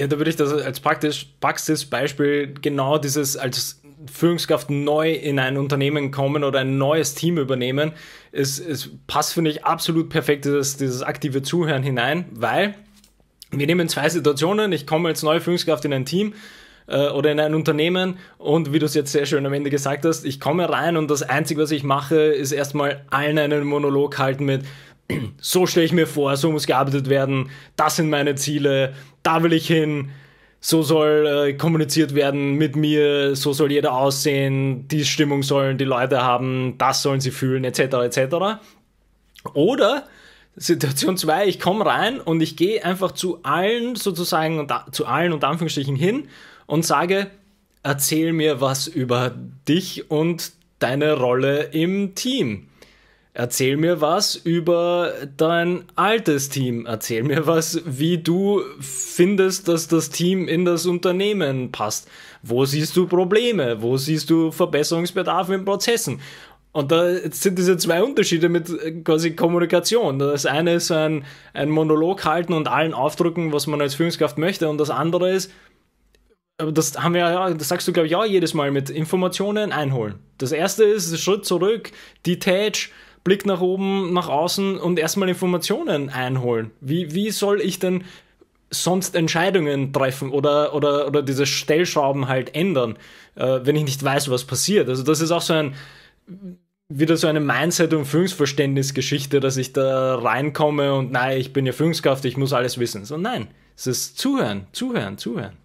Ja, da würde ich das als praktisch Praxisbeispiel genau dieses als Führungskraft neu in ein Unternehmen kommen oder ein neues Team übernehmen. Es, es passt, finde ich, absolut perfekt dieses, dieses aktive Zuhören hinein, weil wir nehmen zwei Situationen. Ich komme als neue Führungskraft in ein Team äh, oder in ein Unternehmen und wie du es jetzt sehr schön am Ende gesagt hast, ich komme rein und das Einzige, was ich mache, ist erstmal allen einen Monolog halten mit, so stelle ich mir vor, so muss gearbeitet werden, das sind meine Ziele, da will ich hin, so soll äh, kommuniziert werden mit mir, so soll jeder aussehen, die Stimmung sollen die Leute haben, das sollen sie fühlen, etc. etc. Oder Situation 2, ich komme rein und ich gehe einfach zu allen sozusagen zu allen und Anführungsstrichen hin und sage, erzähl mir was über dich und deine Rolle im Team. Erzähl mir was über dein altes Team. Erzähl mir was, wie du findest, dass das Team in das Unternehmen passt. Wo siehst du Probleme? Wo siehst du Verbesserungsbedarf in Prozessen? Und da sind diese zwei Unterschiede mit äh, quasi Kommunikation. Das eine ist ein, ein Monolog halten und allen aufdrücken, was man als Führungskraft möchte. Und das andere ist, das haben wir ja, das sagst du, glaube ich, auch jedes Mal mit Informationen einholen. Das erste ist Schritt zurück, detach, Blick nach oben, nach außen und erstmal Informationen einholen. Wie, wie soll ich denn sonst Entscheidungen treffen oder, oder, oder diese Stellschrauben halt ändern, äh, wenn ich nicht weiß, was passiert? Also das ist auch so ein wieder so eine Mindset- und Führungsverständnisgeschichte, dass ich da reinkomme und nein, ich bin ja Führungskraft, ich muss alles wissen. So nein, es ist zuhören, zuhören, zuhören.